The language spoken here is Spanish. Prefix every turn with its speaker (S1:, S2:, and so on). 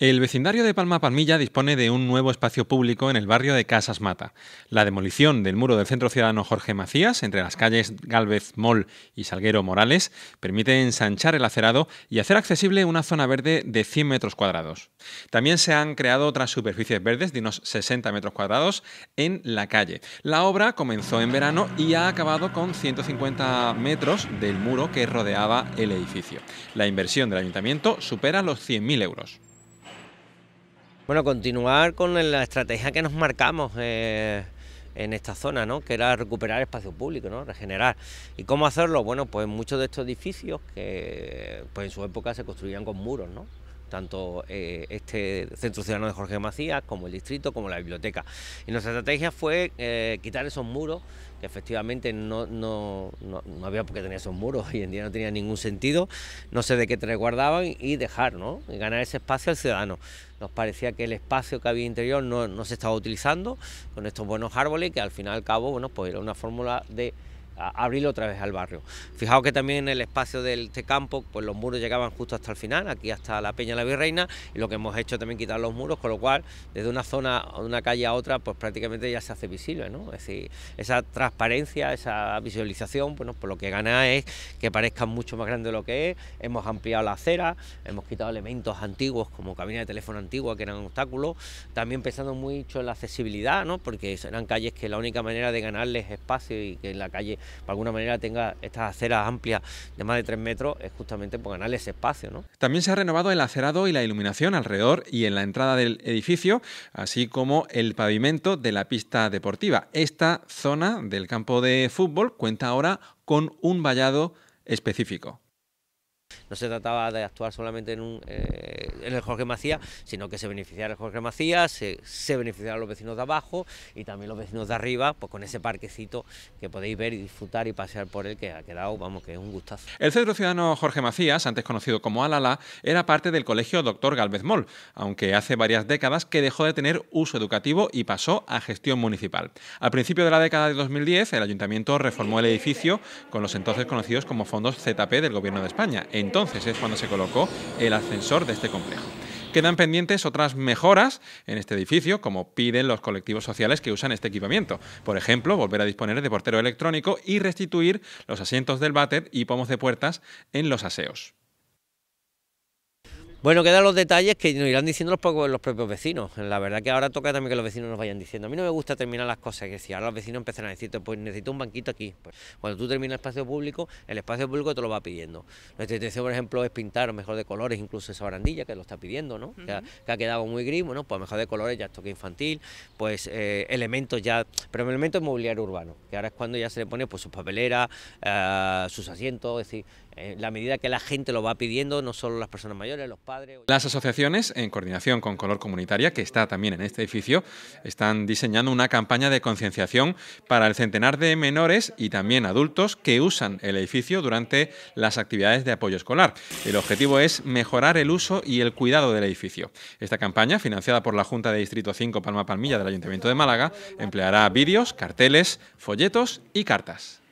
S1: El vecindario de Palma Palmilla dispone de un nuevo espacio público en el barrio de Casas Mata. La demolición del muro del Centro Ciudadano Jorge Macías, entre las calles Galvez Mol y Salguero Morales, permite ensanchar el acerado y hacer accesible una zona verde de 100 metros cuadrados. También se han creado otras superficies verdes de unos 60 metros cuadrados en la calle. La obra comenzó en verano y ha acabado con 150 metros del muro que rodeaba el edificio. La inversión del ayuntamiento supera los 100.000 euros. Bueno, continuar con la estrategia que nos marcamos. Eh,
S2: en esta zona, ¿no? que era recuperar espacio público, ¿no? regenerar. ¿Y cómo hacerlo? Bueno, pues muchos de estos edificios que pues en su época se construían con muros, ¿no? tanto eh, este Centro Ciudadano de Jorge Macías como el distrito, como la biblioteca. Y nuestra estrategia fue eh, quitar esos muros, que efectivamente no, había por qué tener esos muros, hoy en día no tenía ningún sentido, no sé de qué te guardaban y dejar, ¿no? Y ganar ese espacio al ciudadano. Nos parecía que el espacio que había interior no, no se estaba utilizando con estos buenos árboles, que al final y al cabo, bueno, pues era una fórmula de abrirlo otra vez al barrio. Fijaos que también en el espacio de este campo, pues los muros llegaban justo hasta el final, aquí hasta la Peña la Virreina, y lo que hemos hecho también quitar los muros, con lo cual desde una zona, una calle a otra, pues prácticamente ya se hace visible, ¿no? Es decir, esa transparencia, esa visualización, bueno, pues lo que gana es que parezca mucho más grande de lo que es, hemos ampliado la acera, hemos quitado elementos antiguos como cabina de teléfono antigua que eran obstáculos, también pensando mucho en la accesibilidad, ¿no? Porque eran calles que la única manera de ganarles espacio y que en la calle de alguna manera tenga estas aceras amplias de más de 3 metros, es justamente por ganarle ese espacio. ¿no?
S1: También se ha renovado el acerado y la iluminación alrededor y en la entrada del edificio, así como el pavimento de la pista deportiva. Esta zona del campo de fútbol cuenta ahora con un vallado específico.
S2: No se trataba de actuar solamente en un eh, en el Jorge Macías, sino que se beneficiara el Jorge Macías, se, se los vecinos de abajo y también los vecinos de arriba, pues con ese parquecito que podéis ver y disfrutar y pasear por él, que ha quedado, vamos, que es un gustazo.
S1: El centro ciudadano Jorge Macías, antes conocido como Alala, era parte del colegio Doctor Galvez Mol, aunque hace varias décadas que dejó de tener uso educativo y pasó a gestión municipal. Al principio de la década de 2010, el ayuntamiento reformó el edificio con los entonces conocidos como fondos ZP del Gobierno de España. Entonces es cuando se colocó el ascensor de este complejo. Quedan pendientes otras mejoras en este edificio, como piden los colectivos sociales que usan este equipamiento. Por ejemplo, volver a disponer de portero electrónico y restituir los asientos del váter y pomos de puertas en los aseos. Bueno, quedan los detalles que nos irán
S2: diciendo los, propios vecinos. La verdad que ahora toca también que los vecinos nos vayan diciendo. A mí no me gusta terminar las cosas, que si ahora los vecinos empiezan a decirte, pues necesito un banquito aquí. Pues, cuando tú terminas el espacio público, el espacio público te lo va pidiendo. Nuestra intención, por ejemplo, es pintar mejor de colores, incluso esa barandilla que lo está pidiendo, ¿no? que, ha, quedado muy gris, bueno, pues mejor de colores, ya toque infantil, pues eh, elementos ya, pero es mobiliario urbano, que ahora es cuando ya se le pone pues sus papeleras, eh, sus asientos, es decir, la medida que la gente lo va pidiendo, no solo las personas mayores, los padres.
S1: Las asociaciones, en coordinación con Color Comunitaria, que está también en este edificio, están diseñando una campaña de concienciación para el centenar de menores y también adultos que usan el edificio durante las actividades de apoyo escolar. El objetivo es mejorar el uso y el cuidado del edificio. Esta campaña, financiada por la Junta de Distrito 5 Palma Palmilla del Ayuntamiento de Málaga, empleará vídeos, carteles, folletos y cartas.